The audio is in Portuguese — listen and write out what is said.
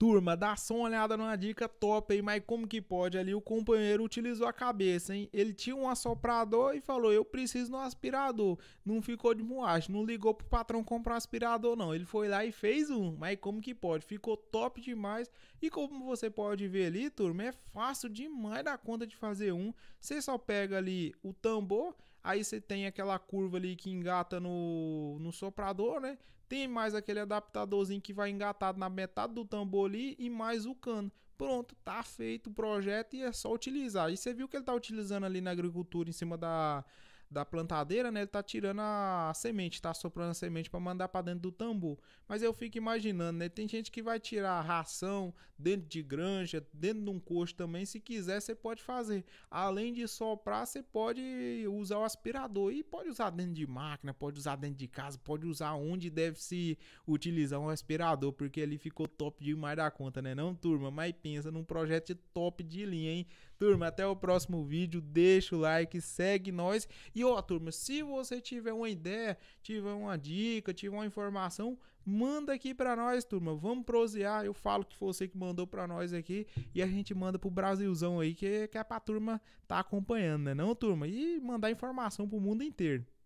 Turma, dá só uma olhada numa dica top aí, mas como que pode ali? O companheiro utilizou a cabeça, hein? Ele tinha um assoprador e falou: Eu preciso de um aspirador. Não ficou de moagem, não ligou pro patrão comprar um aspirador, não. Ele foi lá e fez um, mas como que pode? Ficou top demais. E como você pode ver ali, turma, é fácil demais da conta de fazer um. Você só pega ali o tambor Aí você tem aquela curva ali que engata no, no soprador, né? Tem mais aquele adaptadorzinho que vai engatado na metade do tambor ali e mais o cano. Pronto, tá feito o projeto e é só utilizar. E você viu que ele tá utilizando ali na agricultura em cima da da plantadeira, né? Ele tá tirando a semente, tá soprando a semente para mandar para dentro do tambor. Mas eu fico imaginando, né? Tem gente que vai tirar ração dentro de granja, dentro de um coxo também. Se quiser, você pode fazer. Além de soprar, você pode usar o aspirador e pode usar dentro de máquina, pode usar dentro de casa, pode usar onde deve se utilizar um aspirador, porque ele ficou top demais da conta, né? Não, turma, mas pensa num projeto top de linha, hein? Turma, até o próximo vídeo. Deixa o like, segue nós. E ó, turma, se você tiver uma ideia, tiver uma dica, tiver uma informação, manda aqui para nós, turma. Vamos prosear. Eu falo que foi você que mandou para nós aqui e a gente manda pro Brasilzão aí que, é, que é pra turma tá acompanhando, né? Não, turma? E mandar informação pro mundo inteiro.